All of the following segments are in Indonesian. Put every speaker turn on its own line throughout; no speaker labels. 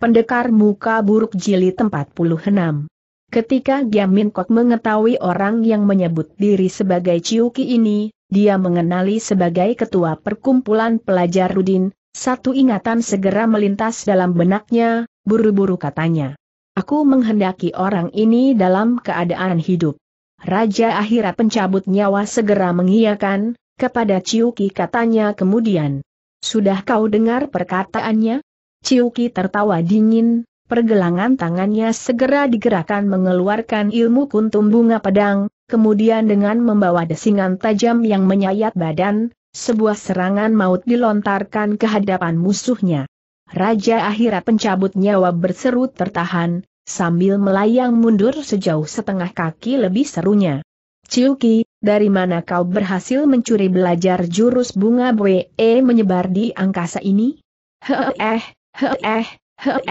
Pendekar Muka Buruk Jili 46 Ketika Giamin Kok mengetahui orang yang menyebut diri sebagai Ciuki ini, dia mengenali sebagai ketua perkumpulan pelajar Rudin, satu ingatan segera melintas dalam benaknya, buru-buru katanya. Aku menghendaki orang ini dalam keadaan hidup. Raja akhirat pencabut nyawa segera mengiyakan, kepada Ciuki katanya kemudian. Sudah kau dengar perkataannya? Ciuki tertawa dingin, pergelangan tangannya segera digerakkan mengeluarkan ilmu kuntum bunga pedang, kemudian dengan membawa desingan tajam yang menyayat badan, sebuah serangan maut dilontarkan ke hadapan musuhnya. Raja akhirat pencabut nyawa berseru tertahan, sambil melayang mundur sejauh setengah kaki lebih serunya. Ciuki, dari mana kau berhasil mencuri belajar jurus bunga BE menyebar di angkasa ini? Heeh, He eh,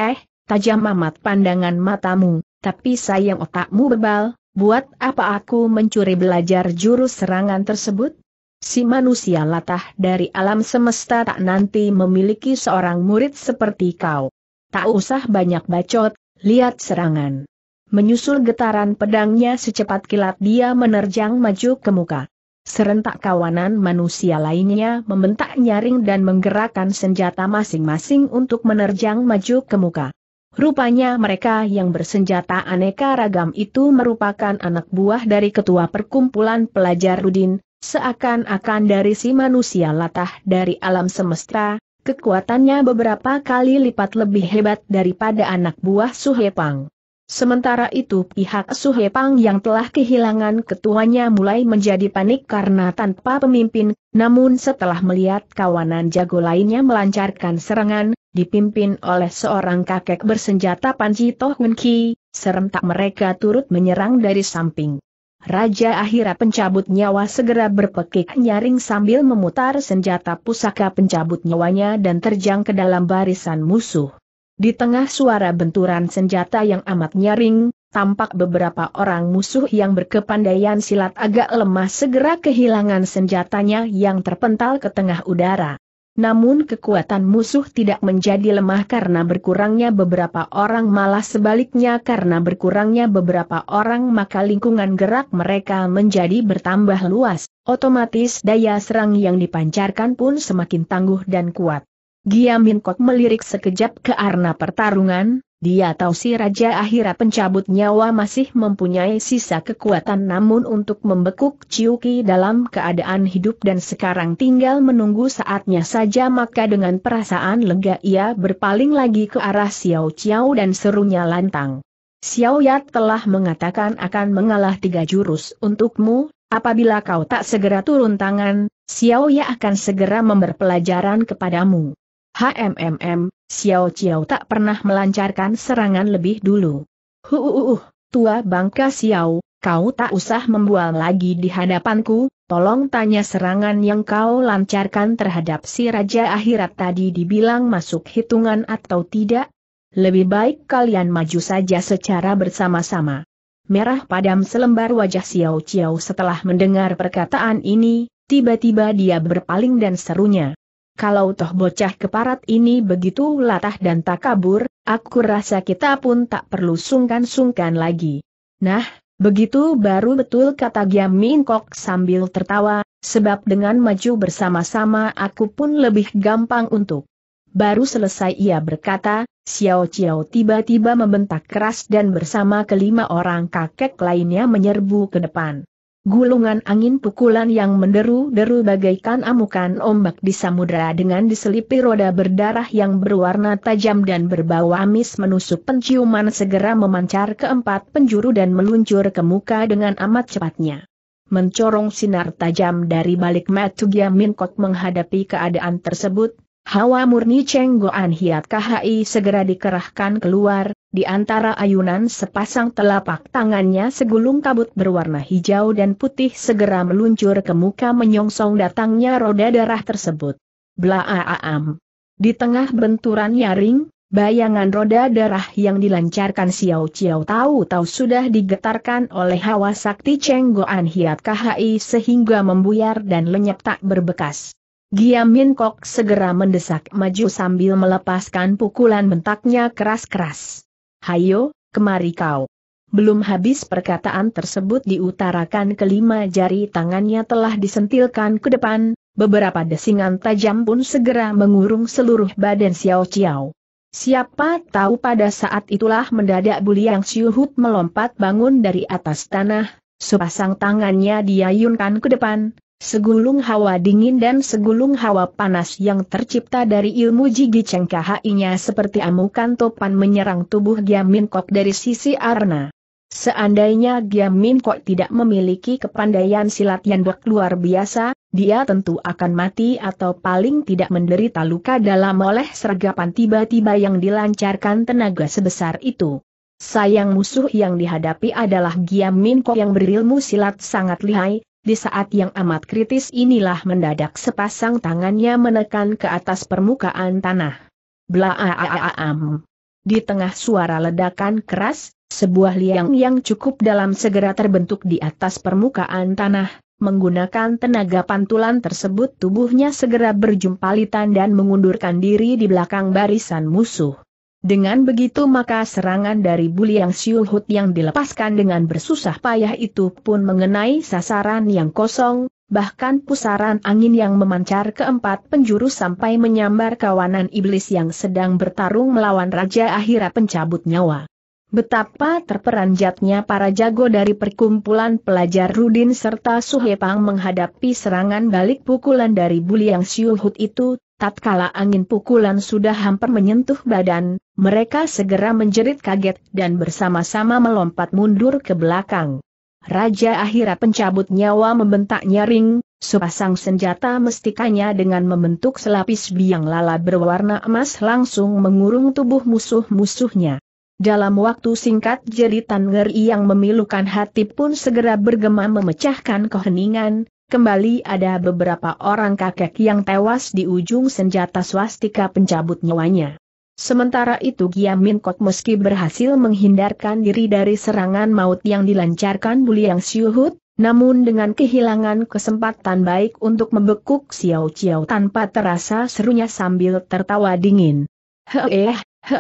eh, tajam amat pandangan matamu, tapi sayang otakmu bebal, buat apa aku mencuri belajar jurus serangan tersebut? Si manusia latah dari alam semesta tak nanti memiliki seorang murid seperti kau. Tak usah banyak bacot, lihat serangan. Menyusul getaran pedangnya secepat kilat dia menerjang maju ke muka. Serentak kawanan manusia lainnya membentak nyaring dan menggerakkan senjata masing-masing untuk menerjang maju ke muka. Rupanya mereka yang bersenjata aneka ragam itu merupakan anak buah dari ketua perkumpulan pelajar Rudin, seakan-akan dari si manusia latah dari alam semesta, kekuatannya beberapa kali lipat lebih hebat daripada anak buah Suhepang. Sementara itu pihak Suhepang yang telah kehilangan ketuanya mulai menjadi panik karena tanpa pemimpin, namun setelah melihat kawanan jago lainnya melancarkan serangan, dipimpin oleh seorang kakek bersenjata Panji Tohunki, Ki, serentak mereka turut menyerang dari samping. Raja akhirnya pencabut nyawa segera berpekik nyaring sambil memutar senjata pusaka pencabut nyawanya dan terjang ke dalam barisan musuh. Di tengah suara benturan senjata yang amat nyaring, tampak beberapa orang musuh yang berkepandaian silat agak lemah segera kehilangan senjatanya yang terpental ke tengah udara. Namun kekuatan musuh tidak menjadi lemah karena berkurangnya beberapa orang malah sebaliknya karena berkurangnya beberapa orang maka lingkungan gerak mereka menjadi bertambah luas, otomatis daya serang yang dipancarkan pun semakin tangguh dan kuat. Giamin kok melirik sekejap ke arena pertarungan, dia tahu si Raja akhirnya pencabut nyawa masih mempunyai sisa kekuatan namun untuk membekuk Ciuki dalam keadaan hidup dan sekarang tinggal menunggu saatnya saja maka dengan perasaan lega ia berpaling lagi ke arah Xiao Ciao dan serunya lantang. Xiao Yat telah mengatakan akan mengalah tiga jurus untukmu, apabila kau tak segera turun tangan, Xiao Ya akan segera member pelajaran kepadamu. HMMM, Xiao Xiao tak pernah melancarkan serangan lebih dulu. Huuuh, uh, uh, uh, tua bangka Xiao, kau tak usah membual lagi di hadapanku, tolong tanya serangan yang kau lancarkan terhadap si Raja Akhirat tadi dibilang masuk hitungan atau tidak? Lebih baik kalian maju saja secara bersama-sama. Merah padam selembar wajah Xiao Xiao setelah mendengar perkataan ini, tiba-tiba dia berpaling dan serunya kalau toh bocah keparat ini begitu latah dan tak kabur, aku rasa kita pun tak perlu sungkan-sungkan lagi. Nah, begitu baru betul kata Giam Min sambil tertawa, sebab dengan maju bersama-sama aku pun lebih gampang untuk. Baru selesai ia berkata, Xiao Xiao tiba-tiba membentak keras dan bersama kelima orang kakek lainnya menyerbu ke depan. Gulungan angin pukulan yang menderu-deru bagaikan amukan ombak di samudera dengan diselipi roda berdarah yang berwarna tajam dan berbau amis menusuk penciuman segera memancar ke empat penjuru dan meluncur ke muka dengan amat cepatnya. Mencorong sinar tajam dari balik Giamin Kot menghadapi keadaan tersebut, hawa murni Cheng Goan Hiat KHI segera dikerahkan keluar, di antara ayunan sepasang telapak tangannya segulung kabut berwarna hijau dan putih segera meluncur ke muka menyongsong datangnya roda darah tersebut. Blaaam. Di tengah benturan nyaring, bayangan roda darah yang dilancarkan Xiao Xiao tahu-tahu sudah digetarkan oleh hawa sakti Cheng Hiat KHI sehingga membuyar dan lenyap tak berbekas. Giamin Kok segera mendesak maju sambil melepaskan pukulan bentaknya keras-keras hayo, kemari kau. Belum habis perkataan tersebut diutarakan kelima jari tangannya telah disentilkan ke depan, beberapa desingan tajam pun segera mengurung seluruh badan Xiao Xiao. Siapa tahu pada saat itulah mendadak Buliang Siuhut melompat bangun dari atas tanah, sepasang tangannya diayunkan ke depan, Segulung hawa dingin dan segulung hawa panas yang tercipta dari ilmu Jigi khi nya seperti amukan topan menyerang tubuh Giamin Kok dari sisi Arna. Seandainya Giamin Kok tidak memiliki kepandaian silat yang luar biasa, dia tentu akan mati atau paling tidak menderita luka dalam oleh sergapan tiba-tiba yang dilancarkan tenaga sebesar itu. Sayang musuh yang dihadapi adalah Giamin Kok yang berilmu silat sangat lihai, di saat yang amat kritis inilah mendadak sepasang tangannya menekan ke atas permukaan tanah. Blaaaaam. Di tengah suara ledakan keras, sebuah liang yang cukup dalam segera terbentuk di atas permukaan tanah, menggunakan tenaga pantulan tersebut tubuhnya segera berjumpalitan dan mengundurkan diri di belakang barisan musuh. Dengan begitu maka serangan dari Buliang Siuhut yang dilepaskan dengan bersusah payah itu pun mengenai sasaran yang kosong, bahkan pusaran angin yang memancar keempat penjuru sampai menyambar kawanan iblis yang sedang bertarung melawan Raja Akhirat pencabut nyawa. Betapa terperanjatnya para jago dari perkumpulan pelajar Rudin serta Suhepang menghadapi serangan balik pukulan dari Buliang Siuhut itu, Tatkala angin pukulan sudah hampir menyentuh badan, mereka segera menjerit kaget dan bersama-sama melompat mundur ke belakang. Raja akhirnya pencabut nyawa membentak nyaring, sepasang senjata mestikanya dengan membentuk selapis biang lala berwarna emas langsung mengurung tubuh musuh-musuhnya. Dalam waktu singkat jeritan ngeri yang memilukan hati pun segera bergema memecahkan keheningan, kembali ada beberapa orang kakek yang tewas di ujung senjata swastika pencabut nyawanya. Sementara itu Giamin Kot meski berhasil menghindarkan diri dari serangan maut yang dilancarkan Buliang Siuhut, namun dengan kehilangan kesempatan baik untuk membekuk Xiao Xiao tanpa terasa serunya sambil tertawa dingin. Heh, he eh,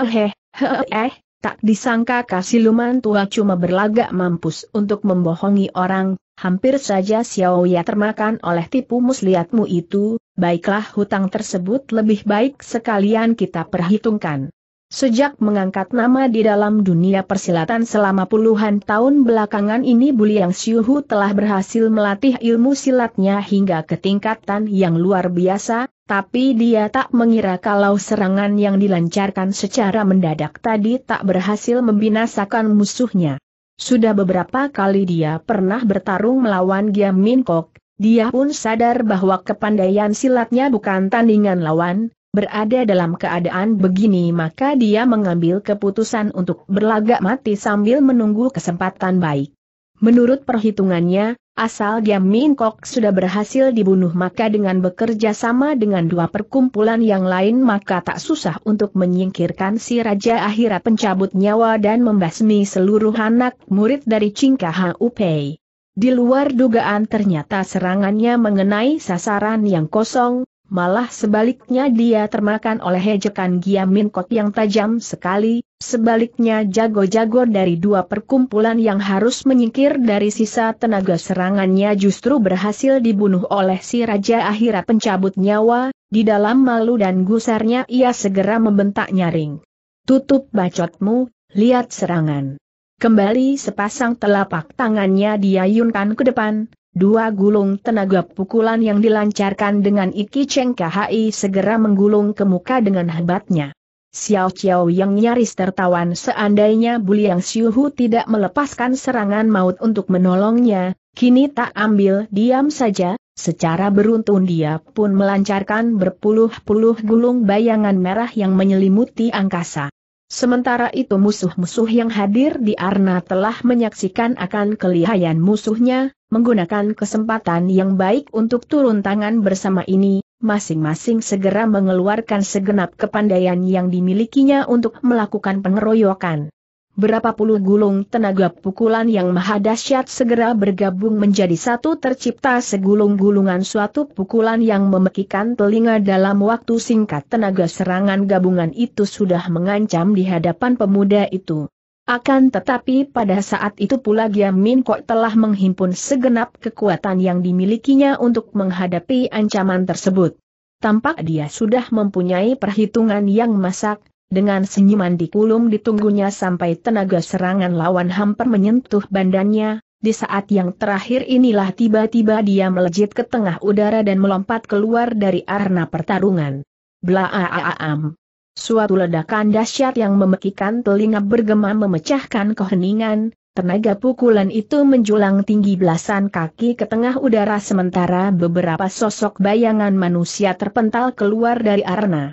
he eh, eh, tak disangka kasiluman tua cuma berlagak mampus untuk membohongi orang, Hampir saja Xiao Ya termakan oleh tipu muslihatmu itu, baiklah hutang tersebut lebih baik sekalian kita perhitungkan. Sejak mengangkat nama di dalam dunia persilatan selama puluhan tahun belakangan ini Buliang Xiuhu telah berhasil melatih ilmu silatnya hingga ke tingkatan yang luar biasa, tapi dia tak mengira kalau serangan yang dilancarkan secara mendadak tadi tak berhasil membinasakan musuhnya. Sudah beberapa kali dia pernah bertarung melawan Giam Min Kok, dia pun sadar bahwa kepandaian silatnya bukan tandingan lawan, berada dalam keadaan begini maka dia mengambil keputusan untuk berlagak mati sambil menunggu kesempatan baik. Menurut perhitungannya, Asal dia Min Kok sudah berhasil dibunuh maka dengan bekerja sama dengan dua perkumpulan yang lain maka tak susah untuk menyingkirkan si Raja Akhirat pencabut nyawa dan membasmi seluruh anak murid dari Cingka Upei. Di luar dugaan ternyata serangannya mengenai sasaran yang kosong, Malah sebaliknya dia termakan oleh hejekan Giamin Kot yang tajam sekali, sebaliknya jago-jago dari dua perkumpulan yang harus menyingkir dari sisa tenaga serangannya justru berhasil dibunuh oleh si Raja Akhirat pencabut nyawa, di dalam malu dan gusarnya ia segera membentak nyaring. Tutup bacotmu, lihat serangan. Kembali sepasang telapak tangannya diayunkan ke depan, Dua gulung tenaga pukulan yang dilancarkan dengan Iki Cheng KHI segera menggulung ke muka dengan hebatnya. Xiao Xiao yang nyaris tertawan seandainya Buliang Hu tidak melepaskan serangan maut untuk menolongnya, kini tak ambil diam saja, secara beruntun dia pun melancarkan berpuluh-puluh gulung bayangan merah yang menyelimuti angkasa. Sementara itu musuh-musuh yang hadir di Arna telah menyaksikan akan kelihayan musuhnya, menggunakan kesempatan yang baik untuk turun tangan bersama ini, masing-masing segera mengeluarkan segenap kepandaian yang dimilikinya untuk melakukan pengeroyokan berapa puluh gulung tenaga pukulan yang maha dahsyat segera bergabung menjadi satu tercipta segulung-gulungan suatu pukulan yang memekikan telinga dalam waktu singkat tenaga serangan gabungan itu sudah mengancam di hadapan pemuda itu. Akan tetapi pada saat itu pula Giamin Kok telah menghimpun segenap kekuatan yang dimilikinya untuk menghadapi ancaman tersebut. Tampak dia sudah mempunyai perhitungan yang masak, dengan senyuman dikulum ditunggunya sampai tenaga serangan lawan hampir menyentuh bandannya, di saat yang terakhir inilah tiba-tiba dia melejit ke tengah udara dan melompat keluar dari arena pertarungan. Blaaam. Suatu ledakan dahsyat yang memekikan telinga bergema memecahkan keheningan, tenaga pukulan itu menjulang tinggi belasan kaki ke tengah udara sementara beberapa sosok bayangan manusia terpental keluar dari arena.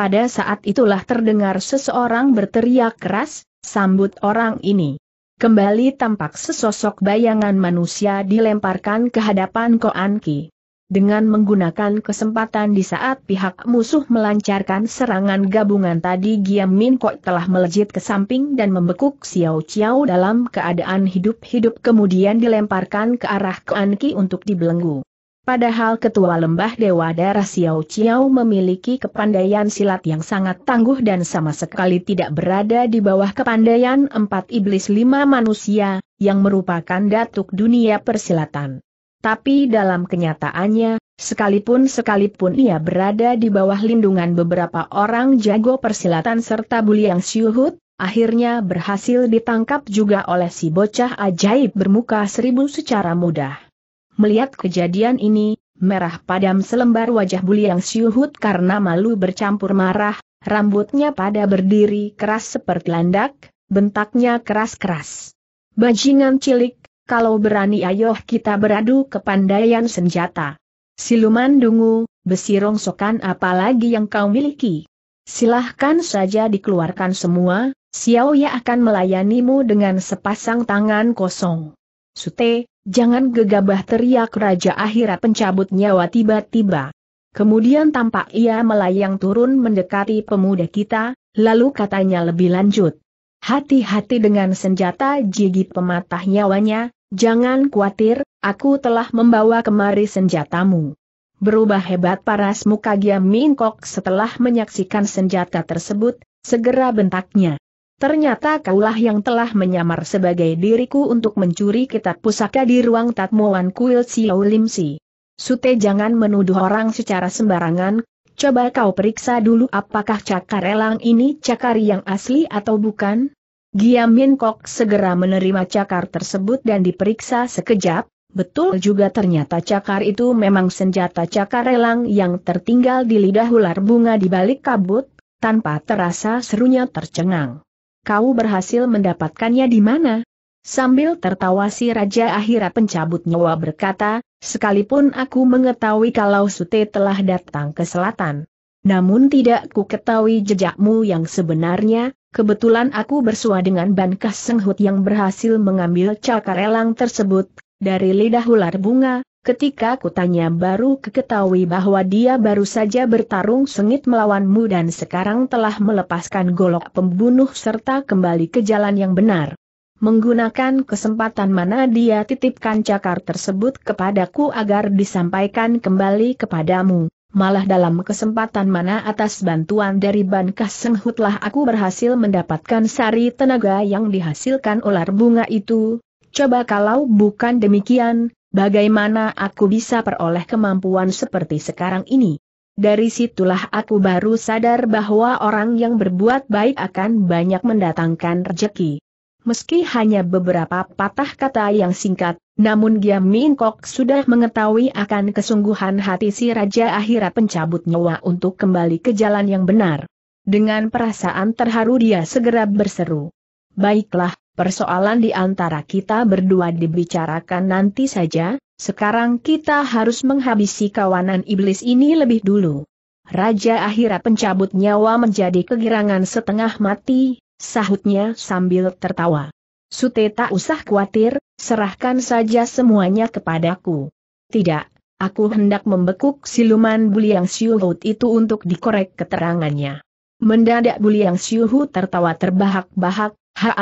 Pada saat itulah terdengar seseorang berteriak keras, sambut orang ini. Kembali tampak sesosok bayangan manusia dilemparkan ke hadapan Koan Ki. Dengan menggunakan kesempatan di saat pihak musuh melancarkan serangan gabungan tadi Giam Min Kok telah melejit ke samping dan membekuk Xiao Xiao dalam keadaan hidup-hidup kemudian dilemparkan ke arah Koan Ki untuk dibelenggu. Padahal Ketua Lembah Dewa Darah Xiao Chiao memiliki kepandaian silat yang sangat tangguh dan sama sekali tidak berada di bawah kepandaian empat iblis lima manusia, yang merupakan datuk dunia persilatan. Tapi dalam kenyataannya, sekalipun-sekalipun ia berada di bawah lindungan beberapa orang jago persilatan serta Buliang Siuhut, akhirnya berhasil ditangkap juga oleh si bocah ajaib bermuka seribu secara mudah. Melihat kejadian ini, merah padam selembar wajah yang Siuhut karena malu bercampur marah, rambutnya pada berdiri keras seperti landak, bentaknya keras-keras. Bajingan cilik, kalau berani ayoh kita beradu ke pandaian senjata. Siluman dungu, besi rongsokan apalagi yang kau miliki. Silahkan saja dikeluarkan semua, Xiao Ya akan melayanimu dengan sepasang tangan kosong. Sute, Jangan gegabah teriak Raja Akhirat pencabut nyawa tiba-tiba. Kemudian tampak ia melayang turun mendekati pemuda kita, lalu katanya lebih lanjut. Hati-hati dengan senjata jigi pematah nyawanya, jangan khawatir, aku telah membawa kemari senjatamu. Berubah hebat paras muka Giam Mingkok setelah menyaksikan senjata tersebut, segera bentaknya. Ternyata kaulah yang telah menyamar sebagai diriku untuk mencuri kitab pusaka di ruang tatmuan kuil Siow Lim Si. Sute jangan menuduh orang secara sembarangan, coba kau periksa dulu apakah cakar elang ini cakar yang asli atau bukan? Giamin Kok segera menerima cakar tersebut dan diperiksa sekejap, betul juga ternyata cakar itu memang senjata cakar elang yang tertinggal di lidah ular bunga di balik kabut, tanpa terasa serunya tercengang. Kau berhasil mendapatkannya di mana? Sambil tertawa si Raja akhirnya pencabut nyawa berkata, sekalipun aku mengetahui kalau Sute telah datang ke selatan. Namun tidak ku ketahui jejakmu yang sebenarnya, kebetulan aku bersua dengan Bankas Senghut yang berhasil mengambil cakar elang tersebut, dari lidah ular bunga, Ketika kutanya baru keketahui bahwa dia baru saja bertarung sengit melawanmu dan sekarang telah melepaskan golok pembunuh serta kembali ke jalan yang benar. Menggunakan kesempatan mana dia titipkan cakar tersebut kepadaku agar disampaikan kembali kepadamu. Malah dalam kesempatan mana atas bantuan dari Ban Senghutlah aku berhasil mendapatkan sari tenaga yang dihasilkan ular bunga itu. Coba kalau bukan demikian, Bagaimana aku bisa peroleh kemampuan seperti sekarang ini? Dari situlah aku baru sadar bahwa orang yang berbuat baik akan banyak mendatangkan rejeki. Meski hanya beberapa patah kata yang singkat, namun Giam Min Kok sudah mengetahui akan kesungguhan hati si Raja akhirnya pencabut nyawa untuk kembali ke jalan yang benar. Dengan perasaan terharu dia segera berseru. Baiklah, Persoalan di antara kita berdua dibicarakan nanti saja, sekarang kita harus menghabisi kawanan iblis ini lebih dulu. Raja akhirnya pencabut nyawa menjadi kegirangan setengah mati, sahutnya sambil tertawa. Sute tak usah khawatir, serahkan saja semuanya kepadaku. Tidak, aku hendak membekuk siluman Buliang Siuhut itu untuk dikorek keterangannya. Mendadak Buliang Siuhut tertawa terbahak-bahak, ha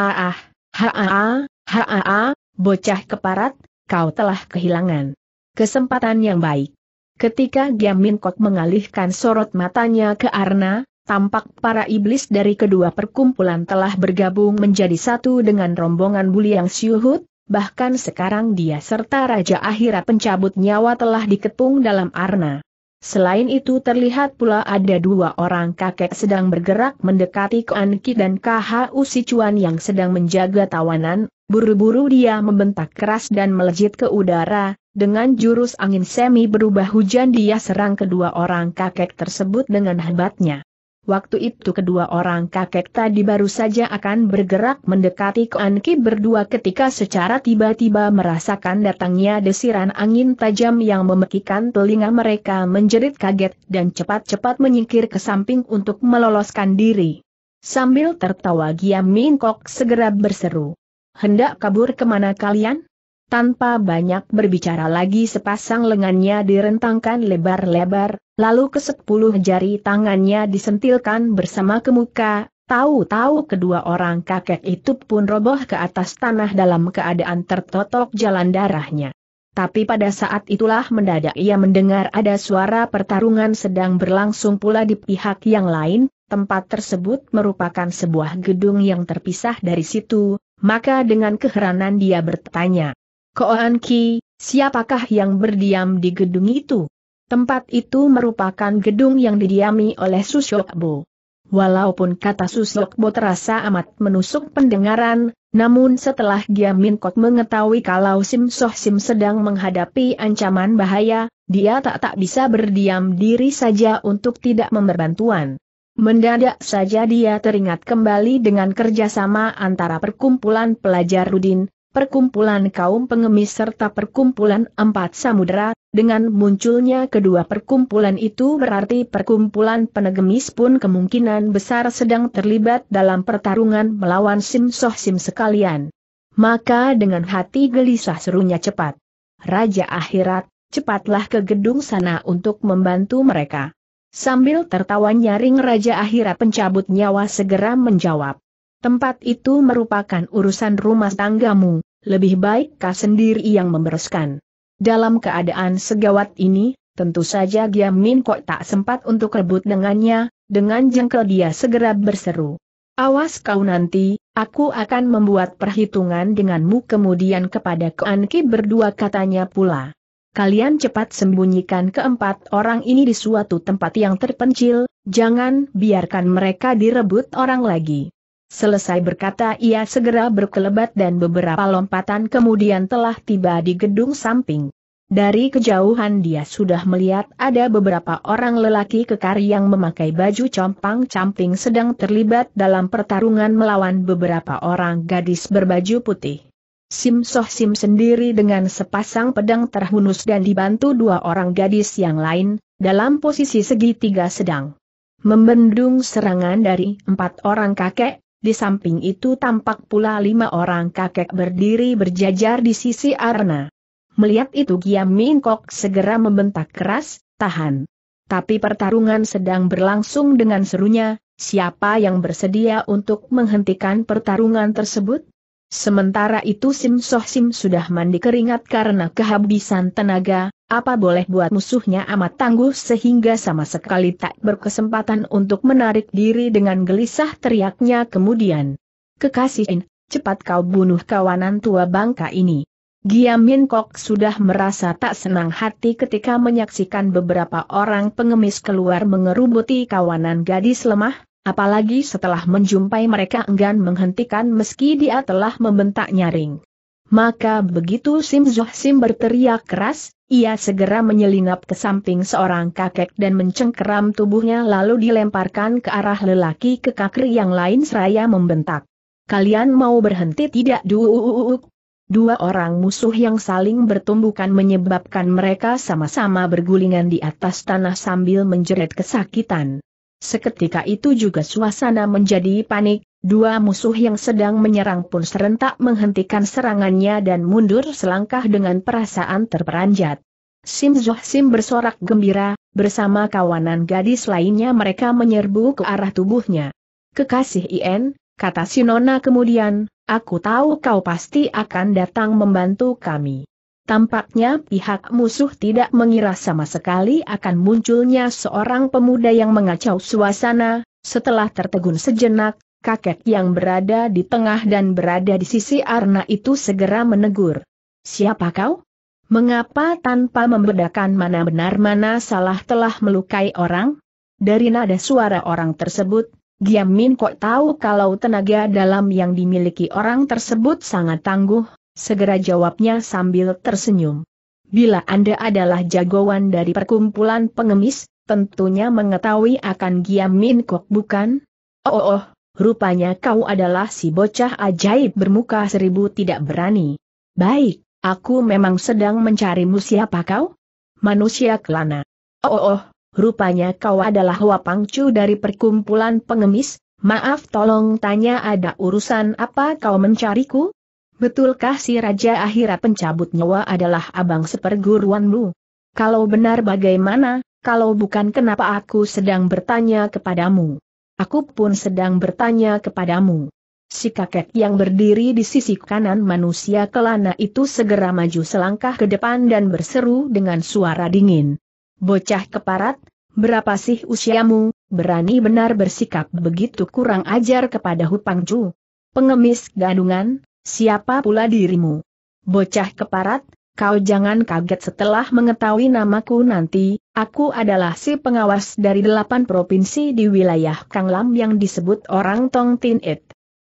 Haa, haa, bocah keparat, kau telah kehilangan kesempatan yang baik. Ketika Giamin Kok mengalihkan sorot matanya ke Arna, tampak para iblis dari kedua perkumpulan telah bergabung menjadi satu dengan rombongan yang Siuhut, bahkan sekarang dia serta Raja Akhirah pencabut nyawa telah diketung dalam Arna. Selain itu terlihat pula ada dua orang kakek sedang bergerak mendekati Kuan Ki dan KHU Sichuan yang sedang menjaga tawanan, buru-buru dia membentak keras dan melejit ke udara, dengan jurus angin semi berubah hujan dia serang kedua orang kakek tersebut dengan hebatnya. Waktu itu kedua orang kakek tadi baru saja akan bergerak mendekati Kuan Ki berdua ketika secara tiba-tiba merasakan datangnya desiran angin tajam yang memekikan telinga mereka menjerit kaget dan cepat-cepat menyingkir ke samping untuk meloloskan diri. Sambil tertawa Giam Min segera berseru. Hendak kabur kemana kalian? Tanpa banyak berbicara lagi sepasang lengannya direntangkan lebar-lebar, lalu ke sepuluh jari tangannya disentilkan bersama ke muka, tahu-tahu kedua orang kakek itu pun roboh ke atas tanah dalam keadaan tertotok jalan darahnya. Tapi pada saat itulah mendadak ia mendengar ada suara pertarungan sedang berlangsung pula di pihak yang lain, tempat tersebut merupakan sebuah gedung yang terpisah dari situ, maka dengan keheranan dia bertanya, Koan Ki, siapakah yang berdiam di gedung itu? Tempat itu merupakan gedung yang didiami oleh Susyokbo. Walaupun kata Susyokbo terasa amat menusuk pendengaran, namun setelah Gia Kok mengetahui kalau Sim Soh Sim sedang menghadapi ancaman bahaya, dia tak tak bisa berdiam diri saja untuk tidak memberbantuan. Mendadak saja dia teringat kembali dengan kerjasama antara perkumpulan pelajar Rudin, perkumpulan kaum pengemis serta perkumpulan empat samudera, dengan munculnya kedua perkumpulan itu berarti perkumpulan penegemis pun kemungkinan besar sedang terlibat dalam pertarungan melawan Sim Soh Sim sekalian. Maka dengan hati gelisah serunya cepat. Raja akhirat, cepatlah ke gedung sana untuk membantu mereka. Sambil tertawa nyaring Raja akhirat pencabut nyawa segera menjawab. Tempat itu merupakan urusan rumah tanggamu, lebih baik kau sendiri yang membereskan. Dalam keadaan segawat ini, tentu saja Giam Min Kok tak sempat untuk rebut dengannya, dengan jengkel dia segera berseru. Awas kau nanti, aku akan membuat perhitungan denganmu kemudian kepada Keanki Ki berdua katanya pula. Kalian cepat sembunyikan keempat orang ini di suatu tempat yang terpencil, jangan biarkan mereka direbut orang lagi. Selesai berkata ia segera berkelebat dan beberapa lompatan kemudian telah tiba di gedung samping. Dari kejauhan dia sudah melihat ada beberapa orang lelaki kekar yang memakai baju compang-camping sedang terlibat dalam pertarungan melawan beberapa orang gadis berbaju putih. Sim Soh Sim sendiri dengan sepasang pedang terhunus dan dibantu dua orang gadis yang lain, dalam posisi segitiga sedang membendung serangan dari empat orang kakek, di samping itu tampak pula lima orang kakek berdiri berjajar di sisi arena. Melihat itu Giam Min Kok segera membentak keras, tahan. Tapi pertarungan sedang berlangsung dengan serunya, siapa yang bersedia untuk menghentikan pertarungan tersebut? Sementara itu Sim Soh Sim sudah mandi keringat karena kehabisan tenaga, apa boleh buat musuhnya amat tangguh sehingga sama sekali tak berkesempatan untuk menarik diri dengan gelisah teriaknya kemudian. Kekasihin, cepat kau bunuh kawanan tua bangka ini. Giam Min Kok sudah merasa tak senang hati ketika menyaksikan beberapa orang pengemis keluar mengerubuti kawanan gadis lemah, apalagi setelah menjumpai mereka enggan menghentikan meski dia telah membentak nyaring. Maka begitu Sim Zoh Sim berteriak keras, ia segera menyelinap ke samping seorang kakek dan mencengkeram tubuhnya lalu dilemparkan ke arah lelaki ke kekakir yang lain seraya membentak. Kalian mau berhenti tidak duuk? Dua orang musuh yang saling bertumbukan menyebabkan mereka sama-sama bergulingan di atas tanah sambil menjerit kesakitan. Seketika itu juga suasana menjadi panik, Dua musuh yang sedang menyerang pun serentak menghentikan serangannya dan mundur selangkah dengan perasaan terperanjat. Sim Zoh Sim bersorak gembira, bersama kawanan gadis lainnya mereka menyerbu ke arah tubuhnya. Kekasih Ien, kata Sinona kemudian, aku tahu kau pasti akan datang membantu kami. Tampaknya pihak musuh tidak mengira sama sekali akan munculnya seorang pemuda yang mengacau suasana, setelah tertegun sejenak, kakek yang berada di tengah dan berada di sisi Arna itu segera menegur. Siapa kau? Mengapa tanpa membedakan mana benar mana salah telah melukai orang? Dari nada suara orang tersebut, Giam Min kok tahu kalau tenaga dalam yang dimiliki orang tersebut sangat tangguh, segera jawabnya sambil tersenyum. Bila Anda adalah jagoan dari perkumpulan pengemis, tentunya mengetahui akan Giam Min Kok bukan? Oh, oh, oh Rupanya kau adalah si bocah ajaib bermuka seribu tidak berani. Baik, aku memang sedang mencarimu siapa kau? Manusia kelana. Oh, oh, oh rupanya kau adalah wapangcu dari perkumpulan pengemis, maaf tolong tanya ada urusan apa kau mencariku? Betulkah si Raja Ahira pencabut nyawa adalah abang seperguruanmu? Kalau benar bagaimana, kalau bukan kenapa aku sedang bertanya kepadamu? Aku pun sedang bertanya kepadamu. Si kakek yang berdiri di sisi kanan manusia kelana itu segera maju selangkah ke depan dan berseru dengan suara dingin. Bocah keparat, berapa sih usiamu, berani benar bersikap begitu kurang ajar kepada Hupangju? Pengemis gadungan, siapa pula dirimu? Bocah keparat, Kau jangan kaget setelah mengetahui namaku nanti, aku adalah si pengawas dari delapan provinsi di wilayah Kanglam yang disebut orang Tong Tin It.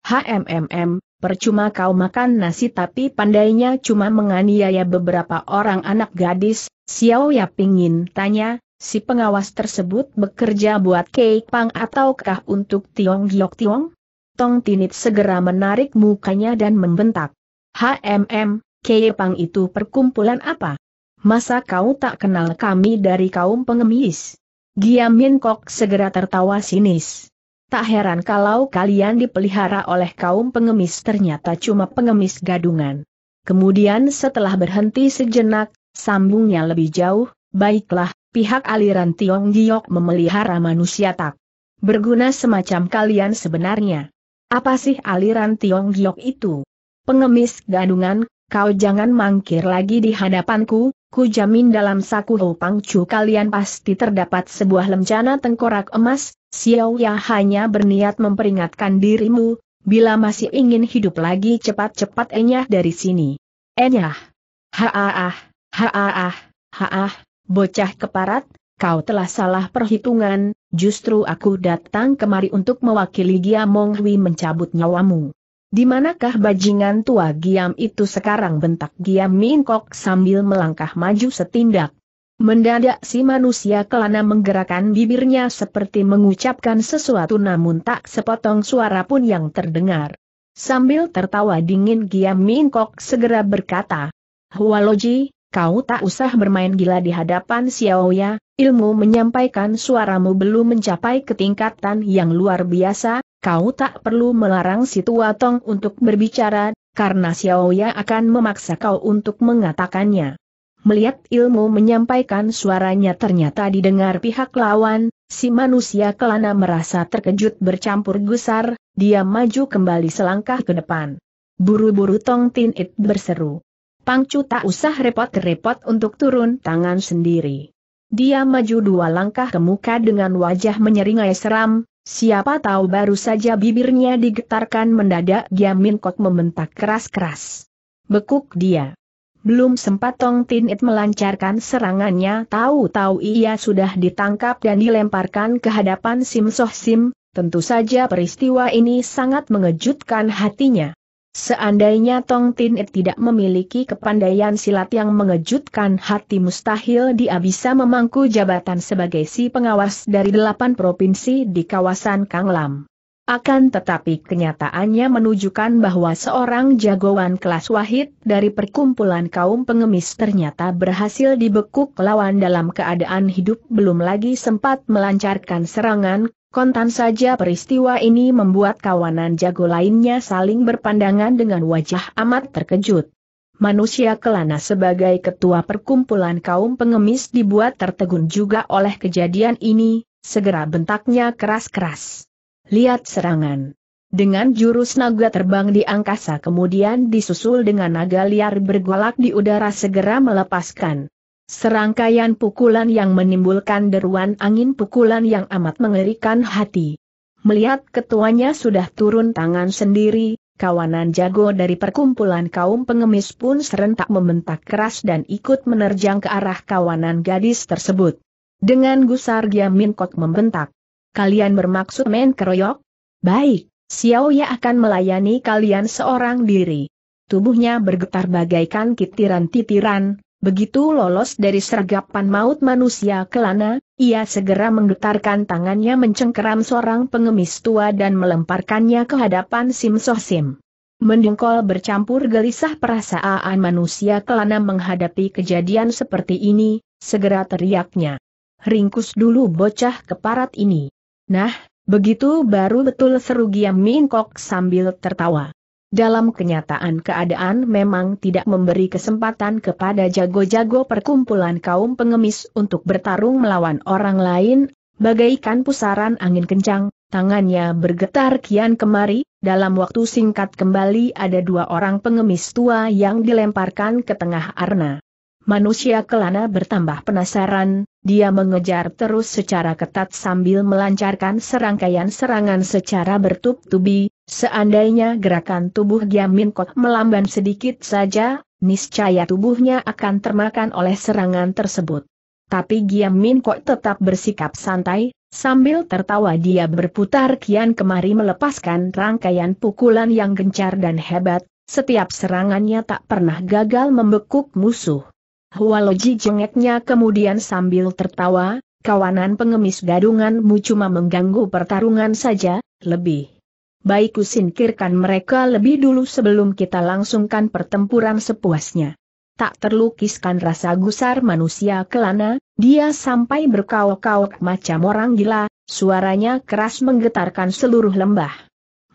HMMM, percuma kau makan nasi tapi pandainya cuma menganiaya beberapa orang anak gadis, Xiao Ya pingin tanya, si pengawas tersebut bekerja buat Keik Pang ataukah untuk Tiong Giok Tiong? Tong Tinit segera menarik mukanya dan membentak. HMM, Kepang itu perkumpulan apa? Masa kau tak kenal kami dari kaum pengemis? Giamin Kok segera tertawa sinis. Tak heran kalau kalian dipelihara oleh kaum pengemis ternyata cuma pengemis gadungan. Kemudian setelah berhenti sejenak, sambungnya lebih jauh, baiklah, pihak aliran Tiong Giok memelihara manusia tak berguna semacam kalian sebenarnya. Apa sih aliran Tiong Giok itu? Pengemis gadungan kau jangan mangkir lagi di hadapanku, ku jamin dalam saku Ho Pangcu kalian pasti terdapat sebuah lencana tengkorak emas, Xiao Ya hanya berniat memperingatkan dirimu, bila masih ingin hidup lagi cepat-cepat enyah dari sini. Enyah. Haaah, haaah, haah, bocah keparat, kau telah salah perhitungan, justru aku datang kemari untuk mewakili Gia Hui mencabut nyawamu. Di manakah bajingan tua Giam itu sekarang bentak Giam Minkok sambil melangkah maju setindak. Mendadak si manusia kelana menggerakkan bibirnya seperti mengucapkan sesuatu namun tak sepotong suara pun yang terdengar. Sambil tertawa dingin Giam Minkok segera berkata, Hualoji, kau tak usah bermain gila di hadapan Xiaoya, ilmu menyampaikan suaramu belum mencapai ketingkatan yang luar biasa, kau tak perlu melarang si Tua Tong untuk berbicara, karena Xiaoya akan memaksa kau untuk mengatakannya. Melihat ilmu menyampaikan suaranya ternyata didengar pihak lawan, si manusia kelana merasa terkejut bercampur gusar, dia maju kembali selangkah ke depan. Buru-buru Tong Tin It berseru. Pangcu tak usah repot-repot untuk turun tangan sendiri. Dia maju dua langkah ke muka dengan wajah menyeringai seram, siapa tahu baru saja bibirnya digetarkan mendadak dia Kok membentak keras-keras. Bekuk dia. Belum sempat Tong Tin It melancarkan serangannya tahu-tahu ia sudah ditangkap dan dilemparkan ke hadapan Sim Soh Sim, tentu saja peristiwa ini sangat mengejutkan hatinya. Seandainya Tong Tin It tidak memiliki kepandaian silat yang mengejutkan hati mustahil dia bisa memangku jabatan sebagai si pengawas dari delapan provinsi di kawasan Kang Lam. Akan tetapi kenyataannya menunjukkan bahwa seorang jagoan kelas wahid dari perkumpulan kaum pengemis ternyata berhasil dibekuk lawan dalam keadaan hidup belum lagi sempat melancarkan serangan, Kontan saja peristiwa ini membuat kawanan jago lainnya saling berpandangan dengan wajah amat terkejut. Manusia Kelana sebagai ketua perkumpulan kaum pengemis dibuat tertegun juga oleh kejadian ini, segera bentaknya keras-keras. Lihat serangan. Dengan jurus naga terbang di angkasa kemudian disusul dengan naga liar bergolak di udara segera melepaskan. Serangkaian pukulan yang menimbulkan deruan angin pukulan yang amat mengerikan hati. Melihat ketuanya sudah turun tangan sendiri, kawanan jago dari perkumpulan kaum pengemis pun serentak membentak keras dan ikut menerjang ke arah kawanan gadis tersebut. Dengan gusar dia Minkok membentak. Kalian bermaksud main keroyok? Baik, Xiao Ya akan melayani kalian seorang diri. Tubuhnya bergetar bagaikan kitiran-titiran, Begitu lolos dari sergapan maut manusia kelana, ia segera menggetarkan tangannya mencengkeram seorang pengemis tua dan melemparkannya ke hadapan Sim Soh Sim. Mendengkol bercampur gelisah perasaan manusia kelana menghadapi kejadian seperti ini, segera teriaknya. Ringkus dulu bocah keparat ini. Nah, begitu baru betul seru Giam Min Kok sambil tertawa. Dalam kenyataan keadaan memang tidak memberi kesempatan kepada jago-jago perkumpulan kaum pengemis untuk bertarung melawan orang lain, bagaikan pusaran angin kencang, tangannya bergetar kian kemari, dalam waktu singkat kembali ada dua orang pengemis tua yang dilemparkan ke tengah arna manusia kelana bertambah penasaran, dia mengejar terus secara ketat sambil melancarkan serangkaian serangan secara bertubi-tubi, seandainya gerakan tubuh Giamin Kok melamban sedikit saja, niscaya tubuhnya akan termakan oleh serangan tersebut. Tapi Giamin Kok tetap bersikap santai, sambil tertawa dia berputar kian kemari melepaskan rangkaian pukulan yang gencar dan hebat, setiap serangannya tak pernah gagal membekuk musuh. Hualoji jengeknya kemudian sambil tertawa, kawanan pengemis gadunganmu cuma mengganggu pertarungan saja, lebih. Baik singkirkan mereka lebih dulu sebelum kita langsungkan pertempuran sepuasnya. Tak terlukiskan rasa gusar manusia kelana, dia sampai berkaok-kaok macam orang gila, suaranya keras menggetarkan seluruh lembah.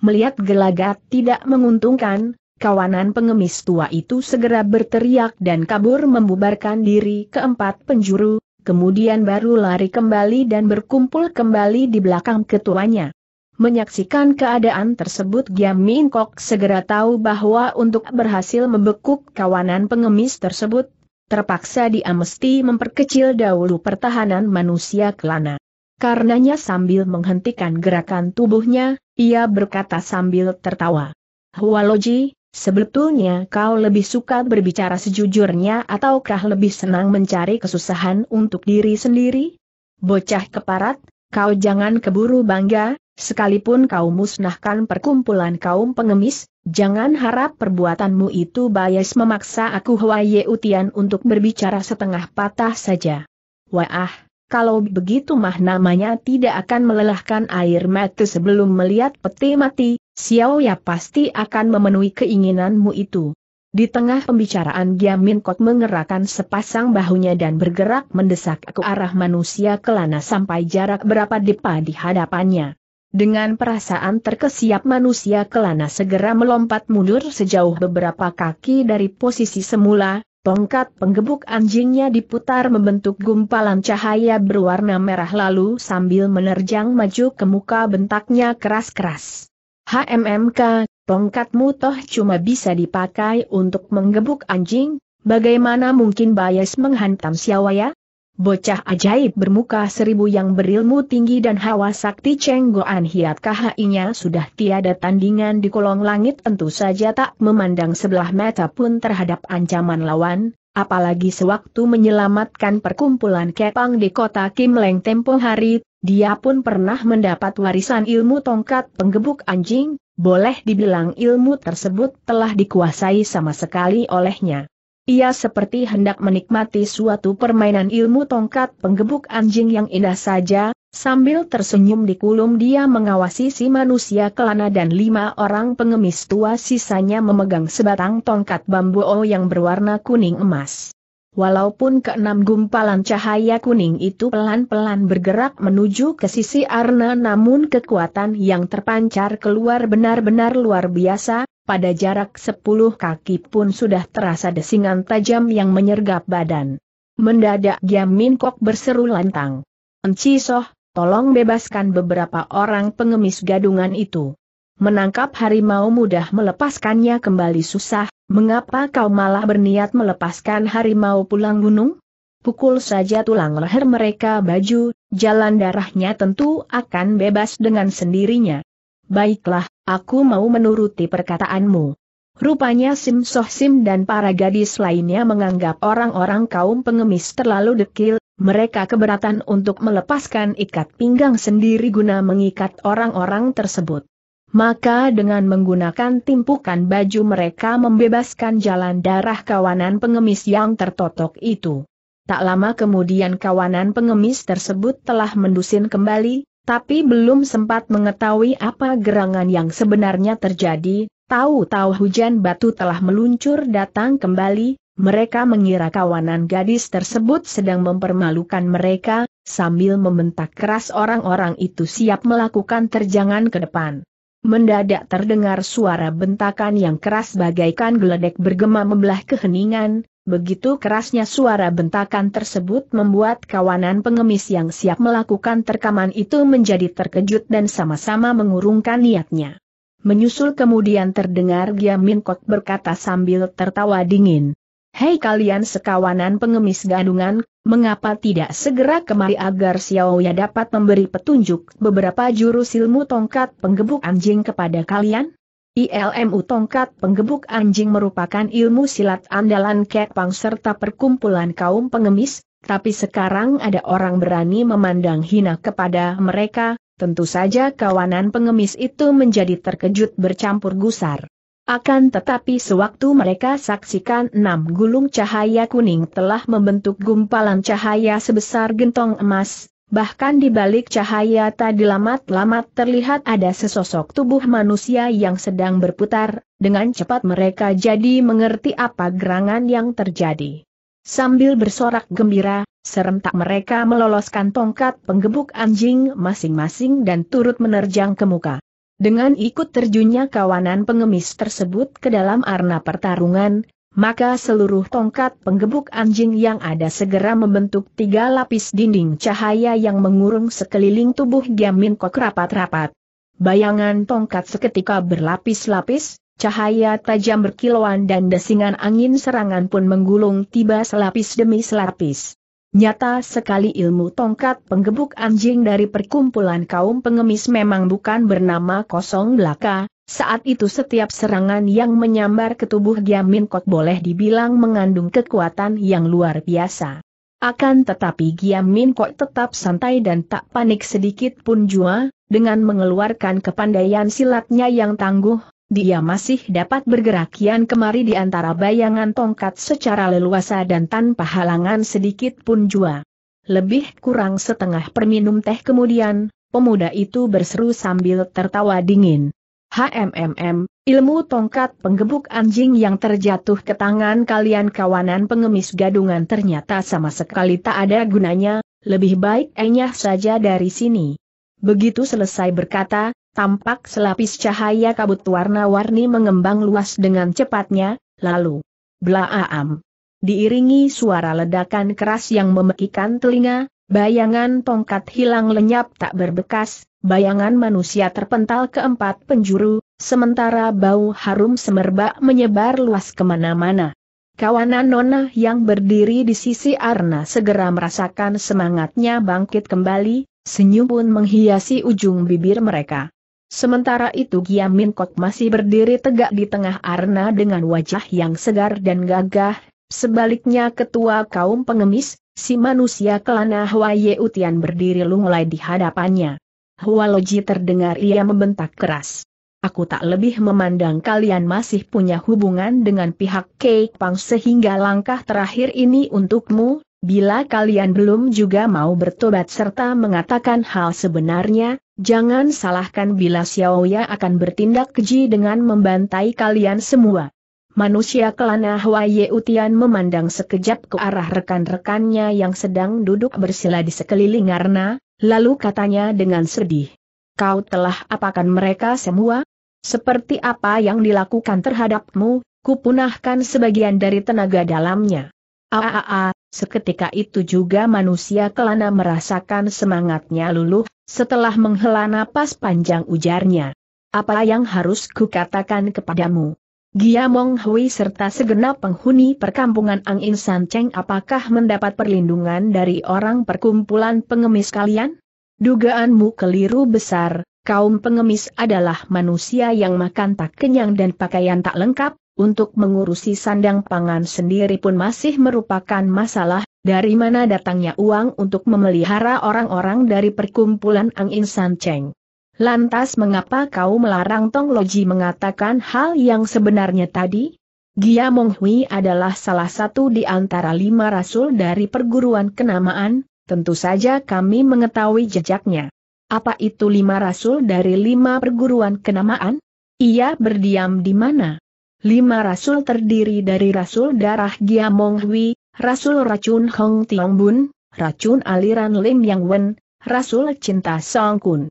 Melihat gelagat tidak menguntungkan, kawanan pengemis tua itu segera berteriak dan kabur membubarkan diri keempat penjuru, kemudian baru lari kembali dan berkumpul kembali di belakang ketuanya. Menyaksikan keadaan tersebut Giam Min Kok segera tahu bahwa untuk berhasil membekuk kawanan pengemis tersebut, terpaksa dia mesti memperkecil dahulu pertahanan manusia kelana. Karenanya sambil menghentikan gerakan tubuhnya, ia berkata sambil tertawa. Hualoji, Sebetulnya kau lebih suka berbicara sejujurnya ataukah lebih senang mencari kesusahan untuk diri sendiri? Bocah keparat, kau jangan keburu bangga, sekalipun kau musnahkan perkumpulan kaum pengemis, jangan harap perbuatanmu itu bias memaksa aku Hwaye Utian untuk berbicara setengah patah saja. Wah, kalau begitu mah namanya tidak akan melelahkan air mata sebelum melihat peti mati, Xiao Ya pasti akan memenuhi keinginanmu itu. Di tengah pembicaraan Giamin kok mengerahkan sepasang bahunya dan bergerak mendesak ke arah manusia kelana sampai jarak berapa depa di hadapannya. Dengan perasaan terkesiap manusia kelana segera melompat mundur sejauh beberapa kaki dari posisi semula, tongkat penggebuk anjingnya diputar membentuk gumpalan cahaya berwarna merah lalu sambil menerjang maju ke muka bentaknya keras-keras. HMMK, tongkatmu toh cuma bisa dipakai untuk menggebuk anjing, bagaimana mungkin Bayes menghantam Siawaya? Bocah ajaib bermuka seribu yang berilmu tinggi dan hawa sakti cenggoan hiat KHI-nya sudah tiada tandingan di kolong langit tentu saja tak memandang sebelah mata pun terhadap ancaman lawan, Apalagi sewaktu menyelamatkan perkumpulan Kepang di kota Kim Leng tempo hari, dia pun pernah mendapat warisan ilmu tongkat penggebuk anjing, boleh dibilang ilmu tersebut telah dikuasai sama sekali olehnya. Ia seperti hendak menikmati suatu permainan ilmu tongkat penggebuk anjing yang indah saja, Sambil tersenyum di kulum dia mengawasi si manusia kelana dan lima orang pengemis tua sisanya memegang sebatang tongkat bambu o yang berwarna kuning emas. Walaupun keenam gumpalan cahaya kuning itu pelan-pelan bergerak menuju ke sisi Arna namun kekuatan yang terpancar keluar benar-benar luar biasa, pada jarak sepuluh kaki pun sudah terasa desingan tajam yang menyergap badan. Mendadak Giam Min Kok berseru lantang. Enci Soh tolong bebaskan beberapa orang pengemis gadungan itu. Menangkap harimau mudah melepaskannya kembali susah, mengapa kau malah berniat melepaskan harimau pulang gunung? Pukul saja tulang leher mereka baju, jalan darahnya tentu akan bebas dengan sendirinya. Baiklah, aku mau menuruti perkataanmu. Rupanya Sim Soh Sim dan para gadis lainnya menganggap orang-orang kaum pengemis terlalu dekil, mereka keberatan untuk melepaskan ikat pinggang sendiri guna mengikat orang-orang tersebut. Maka dengan menggunakan timpukan baju mereka membebaskan jalan darah kawanan pengemis yang tertotok itu. Tak lama kemudian kawanan pengemis tersebut telah mendusin kembali, tapi belum sempat mengetahui apa gerangan yang sebenarnya terjadi, Tahu-tahu hujan batu telah meluncur datang kembali, mereka mengira kawanan gadis tersebut sedang mempermalukan mereka, sambil membentak keras orang-orang itu siap melakukan terjangan ke depan. Mendadak terdengar suara bentakan yang keras bagaikan geledek bergema membelah keheningan, begitu kerasnya suara bentakan tersebut membuat kawanan pengemis yang siap melakukan terkaman itu menjadi terkejut dan sama-sama mengurungkan niatnya. Menyusul kemudian terdengar Giam Min Kok berkata sambil tertawa dingin. Hei kalian sekawanan pengemis gadungan, mengapa tidak segera kemari agar Xiao Ya dapat memberi petunjuk beberapa jurus ilmu tongkat penggebuk anjing kepada kalian? ILMU tongkat penggebuk anjing merupakan ilmu silat andalan Kepang serta perkumpulan kaum pengemis, tapi sekarang ada orang berani memandang hina kepada mereka, Tentu saja kawanan pengemis itu menjadi terkejut bercampur gusar. Akan tetapi sewaktu mereka saksikan enam gulung cahaya kuning telah membentuk gumpalan cahaya sebesar gentong emas, bahkan di balik cahaya tadi lamat-lamat terlihat ada sesosok tubuh manusia yang sedang berputar, dengan cepat mereka jadi mengerti apa gerangan yang terjadi. Sambil bersorak gembira, Serentak mereka meloloskan tongkat penggebuk anjing masing-masing dan turut menerjang ke muka. Dengan ikut terjunnya kawanan pengemis tersebut ke dalam arena pertarungan, maka seluruh tongkat penggebuk anjing yang ada segera membentuk tiga lapis dinding cahaya yang mengurung sekeliling tubuh Giamin Kok rapat-rapat. Bayangan tongkat seketika berlapis-lapis, cahaya tajam berkilauan dan desingan angin serangan pun menggulung tiba selapis demi selapis. Nyata sekali ilmu tongkat penggebuk anjing dari perkumpulan kaum pengemis memang bukan bernama kosong belaka, saat itu setiap serangan yang menyambar ke tubuh Giamin Kok boleh dibilang mengandung kekuatan yang luar biasa. Akan tetapi Giamin Kok tetap santai dan tak panik sedikit pun jua, dengan mengeluarkan kepandaian silatnya yang tangguh, dia masih dapat bergerak kian kemari di antara bayangan tongkat secara leluasa dan tanpa halangan sedikit pun jua. Lebih kurang setengah perminum teh kemudian, pemuda itu berseru sambil tertawa dingin. HMMM, ilmu tongkat penggebuk anjing yang terjatuh ke tangan kalian kawanan pengemis gadungan ternyata sama sekali tak ada gunanya, lebih baik enyah saja dari sini. Begitu selesai berkata, tampak selapis cahaya kabut warna-warni mengembang luas dengan cepatnya, lalu Blaam Diiringi suara ledakan keras yang memekikan telinga, bayangan tongkat hilang lenyap tak berbekas, bayangan manusia terpental ke empat penjuru, sementara bau harum semerbak menyebar luas kemana-mana. Kawanan Nona yang berdiri di sisi Arna segera merasakan semangatnya bangkit kembali, senyum pun menghiasi ujung bibir mereka. Sementara itu Giamin Kok masih berdiri tegak di tengah Arna dengan wajah yang segar dan gagah, sebaliknya ketua kaum pengemis, si manusia kelana Ye Yeutian berdiri lunglai di hadapannya. Hua Loji terdengar ia membentak keras. Aku tak lebih memandang kalian masih punya hubungan dengan pihak Kek Pang sehingga langkah terakhir ini untukmu, bila kalian belum juga mau bertobat serta mengatakan hal sebenarnya, Jangan salahkan bila Xiaoya akan bertindak keji dengan membantai kalian semua. Manusia kelana Hwai Utian memandang sekejap ke arah rekan-rekannya yang sedang duduk bersila di sekeliling Arna, lalu katanya dengan sedih. Kau telah apakan mereka semua? Seperti apa yang dilakukan terhadapmu, kupunahkan sebagian dari tenaga dalamnya. Aaaa, Seketika itu juga manusia kelana merasakan semangatnya luluh, setelah menghela napas panjang ujarnya. Apa yang harus kukatakan kepadamu? Giamong Hui serta segenap penghuni perkampungan Angin San Cheng apakah mendapat perlindungan dari orang perkumpulan pengemis kalian? Dugaanmu keliru besar, kaum pengemis adalah manusia yang makan tak kenyang dan pakaian tak lengkap, untuk mengurusi sandang pangan sendiri pun masih merupakan masalah, dari mana datangnya uang untuk memelihara orang-orang dari perkumpulan Ang Insan Cheng. Lantas mengapa kau melarang Tong Loji mengatakan hal yang sebenarnya tadi? Gia Mong Hui adalah salah satu di antara lima rasul dari perguruan kenamaan, tentu saja kami mengetahui jejaknya. Apa itu lima rasul dari lima perguruan kenamaan? Ia berdiam di mana? Lima rasul terdiri dari rasul darah Giamong Hui, rasul racun Hong Tiong Bun, racun aliran Lim Yang Wen, rasul cinta Song Kun.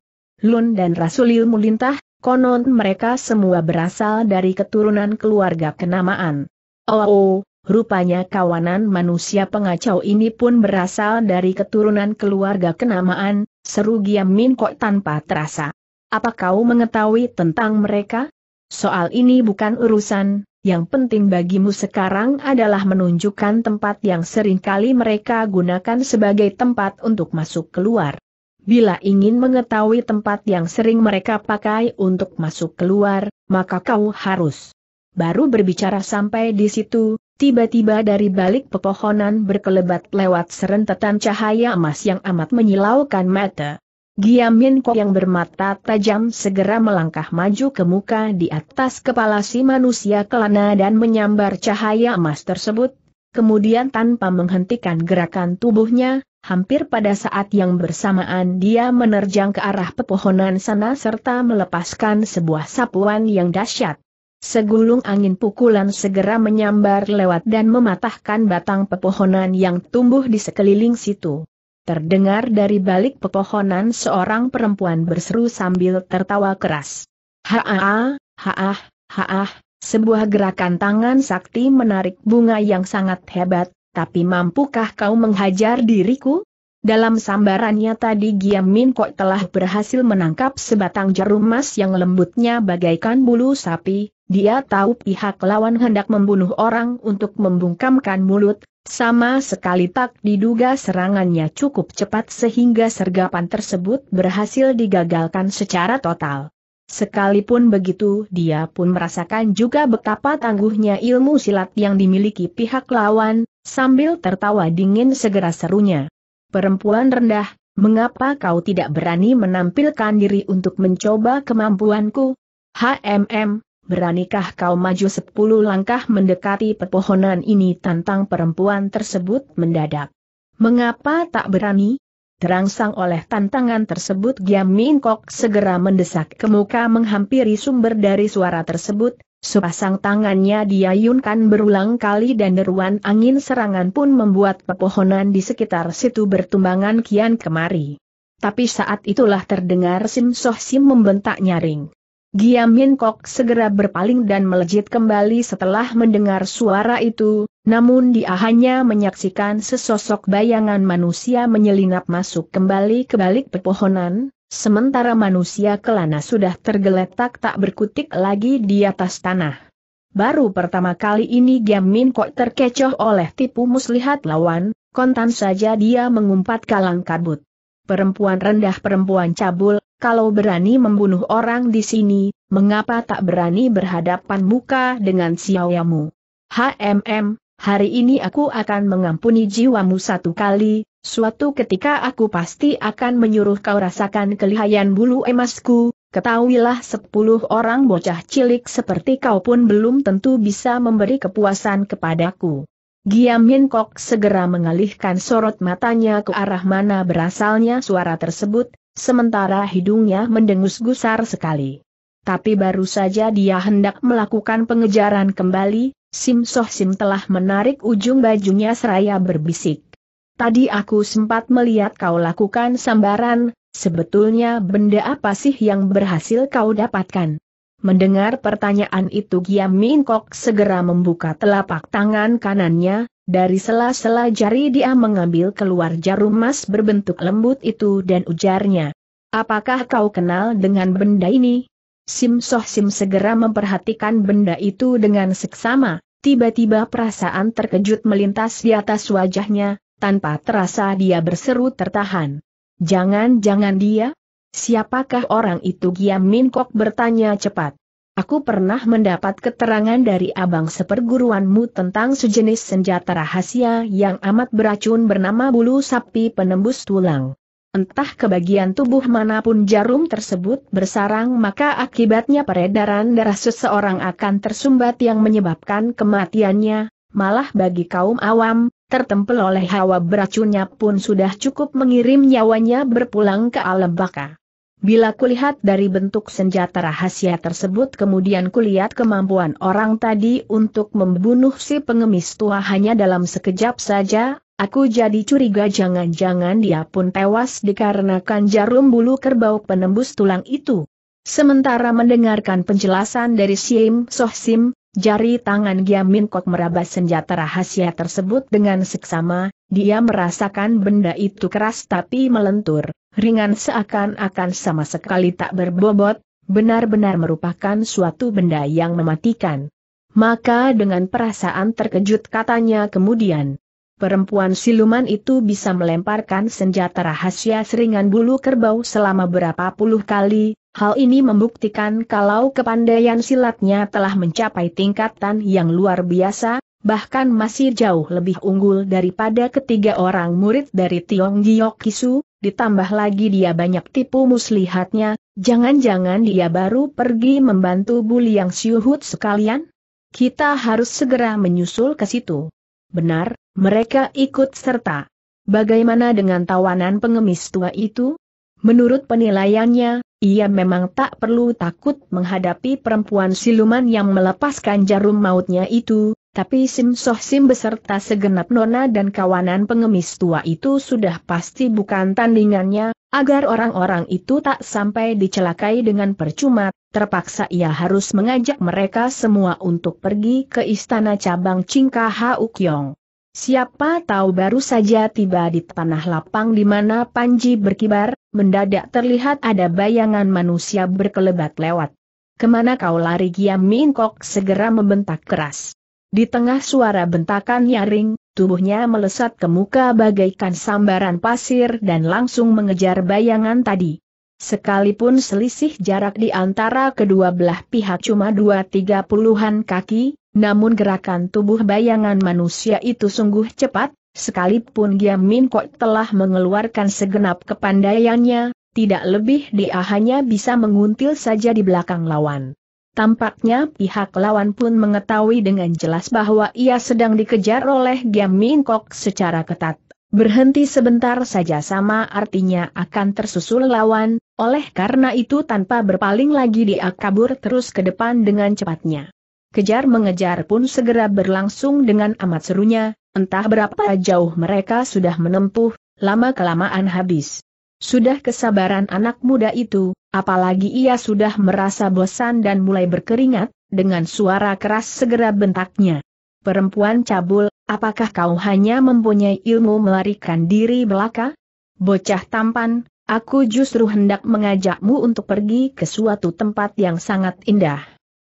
Lun dan rasul ilmu lintah, konon mereka semua berasal dari keturunan keluarga kenamaan. Oh, oh rupanya kawanan manusia pengacau ini pun berasal dari keturunan keluarga kenamaan, seru Giam Min kok tanpa terasa. Apa kau mengetahui tentang mereka? soal ini bukan urusan, yang penting bagimu sekarang adalah menunjukkan tempat yang seringkali mereka gunakan sebagai tempat untuk masuk keluar. Bila ingin mengetahui tempat yang sering mereka pakai untuk masuk keluar, maka kau harus. Baru berbicara sampai di situ, tiba-tiba dari balik pepohonan berkelebat lewat serentetan cahaya emas yang amat menyilaukan mata. Giamin Kok yang bermata tajam segera melangkah maju ke muka di atas kepala si manusia kelana dan menyambar cahaya emas tersebut, kemudian tanpa menghentikan gerakan tubuhnya, hampir pada saat yang bersamaan dia menerjang ke arah pepohonan sana serta melepaskan sebuah sapuan yang dahsyat. Segulung angin pukulan segera menyambar lewat dan mematahkan batang pepohonan yang tumbuh di sekeliling situ. Terdengar dari balik pepohonan seorang perempuan berseru sambil tertawa keras. Haa, haa, haa, sebuah gerakan tangan sakti menarik bunga yang sangat hebat, tapi mampukah kau menghajar diriku? Dalam sambarannya tadi Giam Min Kok telah berhasil menangkap sebatang jarum emas yang lembutnya bagaikan bulu sapi, dia tahu pihak lawan hendak membunuh orang untuk membungkamkan mulut, sama sekali tak diduga serangannya cukup cepat sehingga sergapan tersebut berhasil digagalkan secara total. Sekalipun begitu dia pun merasakan juga betapa tangguhnya ilmu silat yang dimiliki pihak lawan, sambil tertawa dingin segera serunya. Perempuan rendah, mengapa kau tidak berani menampilkan diri untuk mencoba kemampuanku? HMM, Beranikah kau maju sepuluh langkah mendekati pepohonan ini tantang perempuan tersebut mendadak? Mengapa tak berani? Terangsang oleh tantangan tersebut Giam Min Kok segera mendesak ke muka menghampiri sumber dari suara tersebut, sepasang tangannya diayunkan berulang kali dan deruan angin serangan pun membuat pepohonan di sekitar situ bertumbangan kian kemari. Tapi saat itulah terdengar Sim Soh Sim membentak nyaring. Giam Min Kok segera berpaling dan melejit kembali setelah mendengar suara itu, namun dia hanya menyaksikan sesosok bayangan manusia menyelinap masuk kembali ke balik pepohonan, sementara manusia kelana sudah tergeletak tak berkutik lagi di atas tanah. Baru pertama kali ini Giam Min Kok terkecoh oleh tipu muslihat lawan, kontan saja dia mengumpat kalang kabut. Perempuan rendah perempuan cabul, kalau berani membunuh orang di sini, mengapa tak berani berhadapan muka dengan siawamu? HMM, hari ini aku akan mengampuni jiwamu satu kali, suatu ketika aku pasti akan menyuruh kau rasakan kelihayan bulu emasku, ketahuilah sepuluh orang bocah cilik seperti kau pun belum tentu bisa memberi kepuasan kepadaku. Giam Min Kok segera mengalihkan sorot matanya ke arah mana berasalnya suara tersebut, sementara hidungnya mendengus gusar sekali. Tapi baru saja dia hendak melakukan pengejaran kembali, Sim Soh Sim telah menarik ujung bajunya seraya berbisik. Tadi aku sempat melihat kau lakukan sambaran, sebetulnya benda apa sih yang berhasil kau dapatkan? Mendengar pertanyaan itu Giam Minkok segera membuka telapak tangan kanannya, dari sela-sela jari dia mengambil keluar jarum emas berbentuk lembut itu dan ujarnya. Apakah kau kenal dengan benda ini? Sim Soh Sim segera memperhatikan benda itu dengan seksama, tiba-tiba perasaan terkejut melintas di atas wajahnya, tanpa terasa dia berseru tertahan. Jangan-jangan dia? Siapakah orang itu Giam Min Kok bertanya cepat. Aku pernah mendapat keterangan dari abang seperguruanmu tentang sejenis senjata rahasia yang amat beracun bernama bulu sapi penembus tulang. Entah kebagian tubuh manapun jarum tersebut bersarang maka akibatnya peredaran darah seseorang akan tersumbat yang menyebabkan kematiannya, malah bagi kaum awam, tertempel oleh hawa beracunnya pun sudah cukup mengirim nyawanya berpulang ke alam baka. Bila kulihat dari bentuk senjata rahasia tersebut kemudian kulihat kemampuan orang tadi untuk membunuh si pengemis tua hanya dalam sekejap saja, aku jadi curiga jangan-jangan dia pun tewas dikarenakan jarum bulu kerbau penembus tulang itu. Sementara mendengarkan penjelasan dari Sim Soh Sim, jari tangan Giamin Kok meraba senjata rahasia tersebut dengan seksama, dia merasakan benda itu keras tapi melentur ringan seakan-akan sama sekali tak berbobot, benar-benar merupakan suatu benda yang mematikan. Maka dengan perasaan terkejut katanya kemudian, perempuan siluman itu bisa melemparkan senjata rahasia seringan bulu kerbau selama berapa puluh kali, hal ini membuktikan kalau kepandaian silatnya telah mencapai tingkatan yang luar biasa, bahkan masih jauh lebih unggul daripada ketiga orang murid dari Tiong Giok Kisu, ditambah lagi dia banyak tipu muslihatnya, jangan-jangan dia baru pergi membantu Bu Liang Siuhut sekalian? Kita harus segera menyusul ke situ. Benar, mereka ikut serta. Bagaimana dengan tawanan pengemis tua itu? Menurut penilaiannya, ia memang tak perlu takut menghadapi perempuan siluman yang melepaskan jarum mautnya itu, tapi Sim Soh Sim beserta segenap nona dan kawanan pengemis tua itu sudah pasti bukan tandingannya, agar orang-orang itu tak sampai dicelakai dengan percuma, terpaksa ia harus mengajak mereka semua untuk pergi ke istana cabang Cingka Haukyong. Siapa tahu baru saja tiba di tanah lapang di mana Panji berkibar, mendadak terlihat ada bayangan manusia berkelebat lewat. Kemana kau lari Giam Min Kok segera membentak keras. Di tengah suara bentakan nyaring, tubuhnya melesat ke muka bagaikan sambaran pasir dan langsung mengejar bayangan tadi. Sekalipun selisih jarak di antara kedua belah pihak cuma dua tiga puluhan kaki, namun gerakan tubuh bayangan manusia itu sungguh cepat, sekalipun Giam Min Kok telah mengeluarkan segenap kepandaiannya, tidak lebih dia hanya bisa menguntil saja di belakang lawan. Tampaknya pihak lawan pun mengetahui dengan jelas bahwa ia sedang dikejar oleh Giam Min secara ketat. Berhenti sebentar saja sama artinya akan tersusul lawan, oleh karena itu tanpa berpaling lagi dia kabur terus ke depan dengan cepatnya. Kejar mengejar pun segera berlangsung dengan amat serunya, entah berapa jauh mereka sudah menempuh, lama-kelamaan habis. Sudah kesabaran anak muda itu, Apalagi ia sudah merasa bosan dan mulai berkeringat, dengan suara keras segera bentaknya. Perempuan cabul, apakah kau hanya mempunyai ilmu melarikan diri belaka? Bocah tampan, aku justru hendak mengajakmu untuk pergi ke suatu tempat yang sangat indah.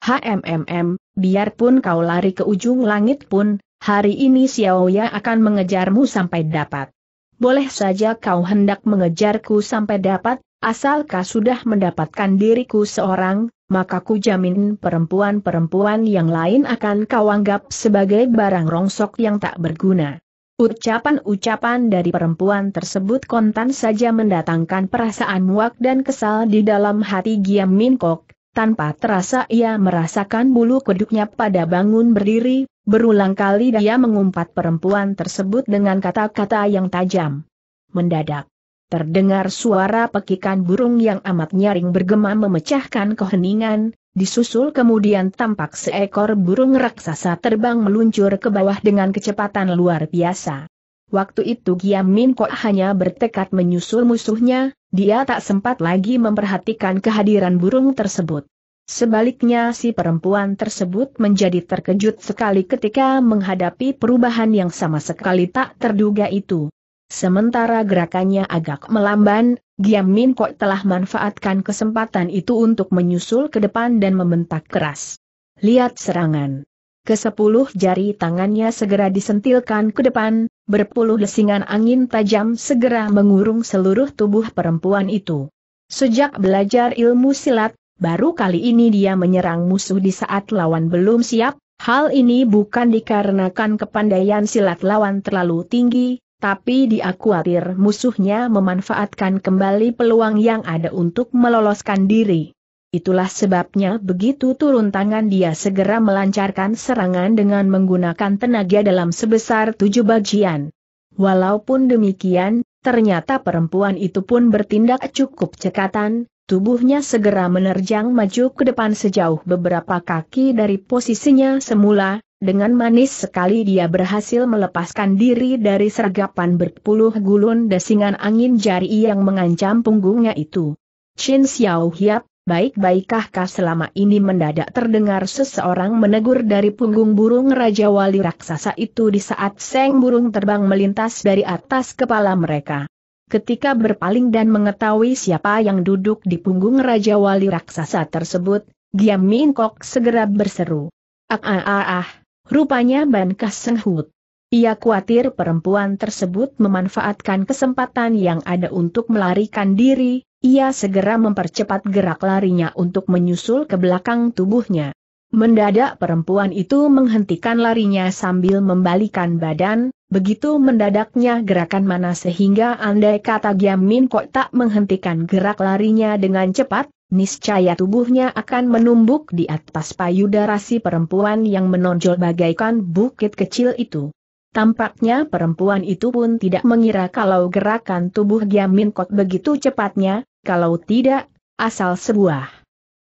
HMMM, biarpun kau lari ke ujung langit pun, hari ini Xiaoya akan mengejarmu sampai dapat. Boleh saja kau hendak mengejarku sampai dapat, Asalkah sudah mendapatkan diriku seorang, maka ku jamin perempuan-perempuan yang lain akan kau anggap sebagai barang rongsok yang tak berguna. Ucapan-ucapan dari perempuan tersebut kontan saja mendatangkan perasaan muak dan kesal di dalam hati Giam Min Kok, tanpa terasa ia merasakan bulu kuduknya pada bangun berdiri, berulang kali dia mengumpat perempuan tersebut dengan kata-kata yang tajam. Mendadak, Terdengar suara pekikan burung yang amat nyaring bergema memecahkan keheningan, disusul kemudian tampak seekor burung raksasa terbang meluncur ke bawah dengan kecepatan luar biasa. Waktu itu Giam Min kok hanya bertekad menyusul musuhnya, dia tak sempat lagi memperhatikan kehadiran burung tersebut. Sebaliknya si perempuan tersebut menjadi terkejut sekali ketika menghadapi perubahan yang sama sekali tak terduga itu. Sementara gerakannya agak melamban, Giam Min Kok telah manfaatkan kesempatan itu untuk menyusul ke depan dan membentak keras. Lihat serangan. Kesepuluh jari tangannya segera disentilkan ke depan, berpuluh lesingan angin tajam segera mengurung seluruh tubuh perempuan itu. Sejak belajar ilmu silat, baru kali ini dia menyerang musuh di saat lawan belum siap, hal ini bukan dikarenakan kepandaian silat lawan terlalu tinggi, tapi dia khawatir musuhnya memanfaatkan kembali peluang yang ada untuk meloloskan diri. Itulah sebabnya begitu turun tangan dia segera melancarkan serangan dengan menggunakan tenaga dalam sebesar tujuh bagian. Walaupun demikian, ternyata perempuan itu pun bertindak cukup cekatan, tubuhnya segera menerjang maju ke depan sejauh beberapa kaki dari posisinya semula, dengan manis sekali dia berhasil melepaskan diri dari sergapan berpuluh gulun desingan angin jari yang mengancam punggungnya itu. Chin Xiao Hiap, baik-baikkah kah selama ini mendadak terdengar seseorang menegur dari punggung burung Raja Wali Raksasa itu di saat seng burung terbang melintas dari atas kepala mereka. Ketika berpaling dan mengetahui siapa yang duduk di punggung Raja Wali Raksasa tersebut, Giam Min Kok segera berseru. Ah ah ah ah, Rupanya Ban Kasenghut. Ia khawatir perempuan tersebut memanfaatkan kesempatan yang ada untuk melarikan diri, ia segera mempercepat gerak larinya untuk menyusul ke belakang tubuhnya. Mendadak perempuan itu menghentikan larinya sambil membalikan badan, Begitu mendadaknya gerakan mana sehingga andai kata Giam Min Kok tak menghentikan gerak larinya dengan cepat, niscaya tubuhnya akan menumbuk di atas payudara si perempuan yang menonjol bagaikan bukit kecil itu. Tampaknya perempuan itu pun tidak mengira kalau gerakan tubuh Giam Min Kok begitu cepatnya, kalau tidak, asal sebuah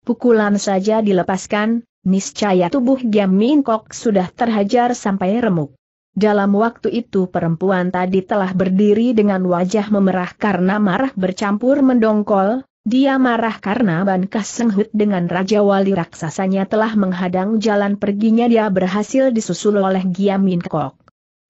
pukulan saja dilepaskan, niscaya tubuh Giam Min Kok sudah terhajar sampai remuk. Dalam waktu itu perempuan tadi telah berdiri dengan wajah memerah karena marah bercampur mendongkol, dia marah karena Ban Kasenghut dengan Raja Wali Raksasanya telah menghadang jalan perginya dia berhasil disusul oleh Giamin Kok.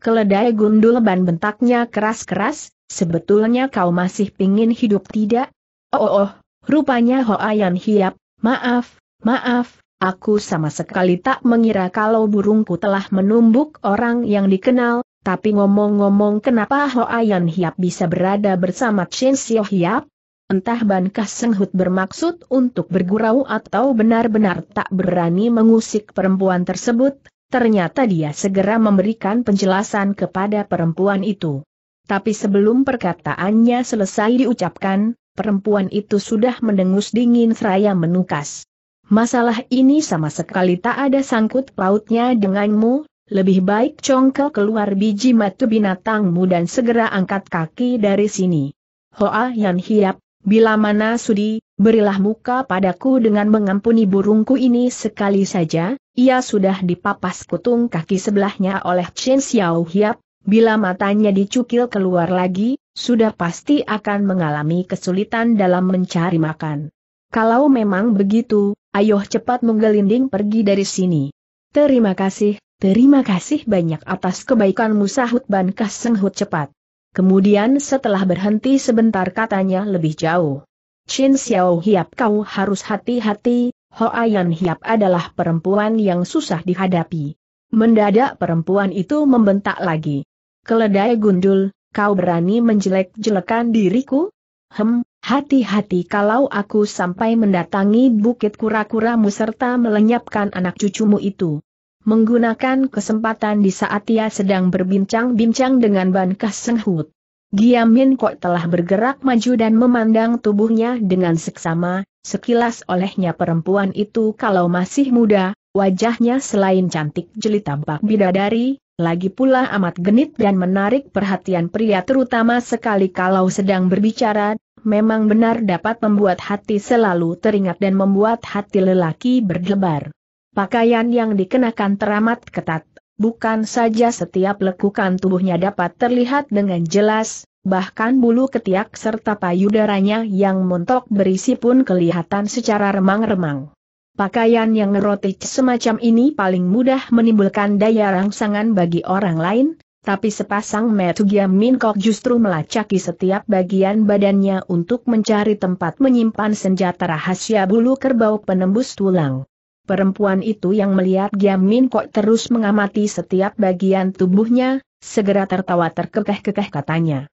Keledai gundul ban bentaknya keras-keras, sebetulnya kau masih pingin hidup tidak? Oh oh, oh rupanya Hoayan Hiap, maaf, maaf, Aku sama sekali tak mengira kalau burungku telah menumbuk orang yang dikenal, tapi ngomong-ngomong kenapa Hoayan Hiap bisa berada bersama Chen Xiao Hiap? Entah Bankah Senghut bermaksud untuk bergurau atau benar-benar tak berani mengusik perempuan tersebut, ternyata dia segera memberikan penjelasan kepada perempuan itu. Tapi sebelum perkataannya selesai diucapkan, perempuan itu sudah mendengus dingin seraya menukas. Masalah ini sama sekali tak ada sangkut pautnya denganmu, lebih baik congkel keluar biji matu binatangmu dan segera angkat kaki dari sini. Hoa Yan Hiap, bila mana sudi, berilah muka padaku dengan mengampuni burungku ini sekali saja, ia sudah dipapas kutung kaki sebelahnya oleh Chen Xiao Hiap, bila matanya dicukil keluar lagi, sudah pasti akan mengalami kesulitan dalam mencari makan. Kalau memang begitu, ayo cepat menggelinding pergi dari sini. Terima kasih, terima kasih banyak atas kebaikan sahut Ban Kasenghut cepat. Kemudian setelah berhenti sebentar katanya lebih jauh. Chin Xiao Hiap kau harus hati-hati, Hoayan Hiap adalah perempuan yang susah dihadapi. Mendadak perempuan itu membentak lagi. Keledai gundul, kau berani menjelek-jelekan diriku? Hem, Hati-hati kalau aku sampai mendatangi bukit kura-kuramu serta melenyapkan anak cucumu itu. Menggunakan kesempatan di saat ia sedang berbincang-bincang dengan Ban Kasenghut. Giamin kok telah bergerak maju dan memandang tubuhnya dengan seksama, sekilas olehnya perempuan itu kalau masih muda, wajahnya selain cantik jeli tampak bidadari, lagi pula amat genit dan menarik perhatian pria terutama sekali kalau sedang berbicara, memang benar dapat membuat hati selalu teringat dan membuat hati lelaki berdebar. Pakaian yang dikenakan teramat ketat, bukan saja setiap lekukan tubuhnya dapat terlihat dengan jelas, bahkan bulu ketiak serta payudaranya yang montok berisi pun kelihatan secara remang-remang. Pakaian yang erotik semacam ini paling mudah menimbulkan daya rangsangan bagi orang lain, tapi sepasang Min Minkok justru melacaki setiap bagian badannya untuk mencari tempat menyimpan senjata rahasia bulu kerbau penembus tulang. Perempuan itu yang melihat Giam Minkok terus mengamati setiap bagian tubuhnya, segera tertawa terkekeh-kekeh katanya.